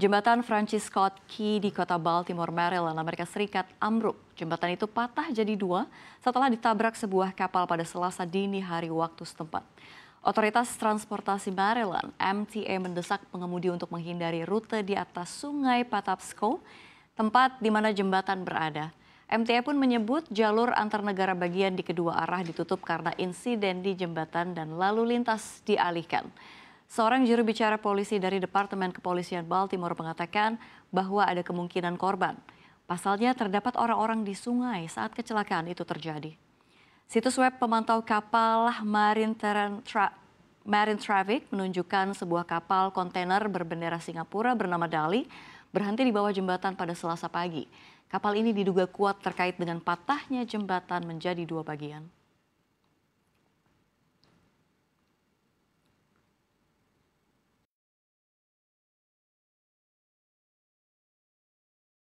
Jembatan Francis Scott Key di kota Baltimore, Maryland, Amerika Serikat ambruk. Jembatan itu patah jadi dua setelah ditabrak sebuah kapal pada selasa dini hari waktu setempat. Otoritas Transportasi Maryland, MTA, mendesak pengemudi untuk menghindari rute di atas sungai Patapsco, tempat di mana jembatan berada. MTA pun menyebut jalur antar negara bagian di kedua arah ditutup karena insiden di jembatan dan lalu lintas dialihkan. Seorang juru bicara polisi dari Departemen Kepolisian Baltimore mengatakan bahwa ada kemungkinan korban. Pasalnya terdapat orang-orang di sungai saat kecelakaan itu terjadi. Situs web pemantau kapal Marine, Tra Marine Traffic menunjukkan sebuah kapal kontainer berbendera Singapura bernama Dali berhenti di bawah jembatan pada selasa pagi. Kapal ini diduga kuat terkait dengan patahnya jembatan menjadi dua bagian.